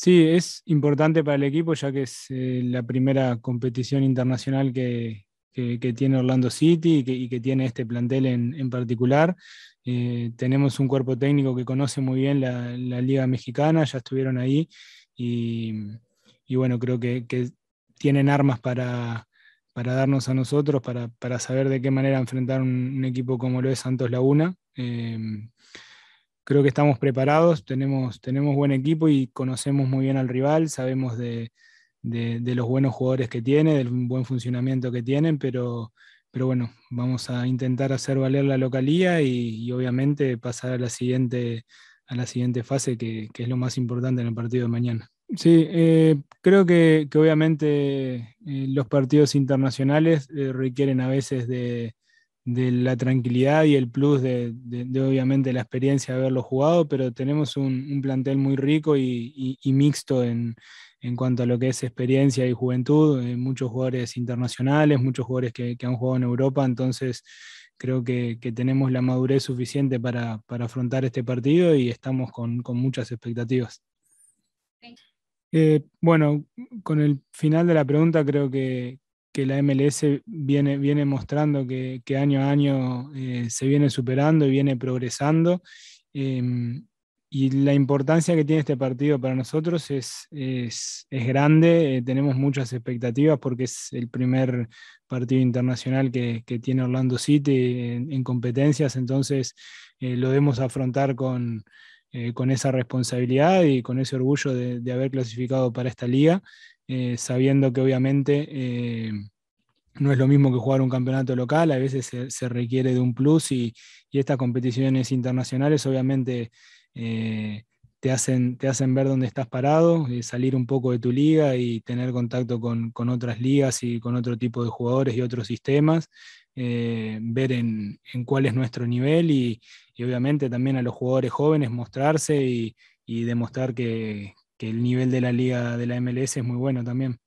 Sí, es importante para el equipo ya que es eh, la primera competición internacional que, tiene Orlando City y que, tiene este plantel en, en particular. Eh, tenemos un cuerpo técnico que conoce muy bien la, Liga Mexicana, ya estuvieron ahí y, bueno, creo que, tienen armas para, darnos a nosotros, para, saber de qué manera enfrentar un, equipo como lo es Santos Laguna. Eh, creo que estamos preparados, tenemos, tenemos buen equipo y conocemos muy bien al rival, sabemos de, los buenos jugadores que tiene, del buen funcionamiento que tienen, pero, pero bueno, vamos a intentar hacer valer la localía y, obviamente pasar a la siguiente, a la siguiente fase, que, es lo más importante en el partido de mañana. Sí, eh, creo que, obviamente eh, los partidos internacionales eh, requieren a veces de, de la tranquilidad y el plus de, obviamente la experiencia de haberlo jugado, pero tenemos un, plantel muy rico y, mixto en, cuanto a lo que es experiencia y juventud, eh, muchos jugadores internacionales, muchos jugadores que, han jugado en Europa, entonces creo que, tenemos la madurez suficiente para, afrontar este partido y estamos con, muchas expectativas. Eh, bueno, con el final de la pregunta creo que, que la MLS viene, viene mostrando que, que año a año eh, se viene superando y viene progresando. Em, y la importancia que tiene este partido para nosotros es, es, es grande, eh, tenemos muchas expectativas porque es el primer partido internacional que, que tiene Orlando City en, competencias, entonces eh, lo debemos afrontar con, con, esa responsabilidad y con ese orgullo de, de haber clasificado para esta liga. Eh, sabiendo que obviamente eh, no es lo mismo que jugar un campeonato local, a veces se, requiere de un plus y, estas competiciones internacionales obviamente eh, te, hacen, te hacen ver dónde estás parado, salir un poco de tu liga y tener contacto con, otras ligas y con otro tipo de jugadores y otros sistemas, ver en, cuál es nuestro nivel y, obviamente también a los jugadores jóvenes mostrarse y demostrar que, que el nivel de la liga de la MLS es muy bueno también.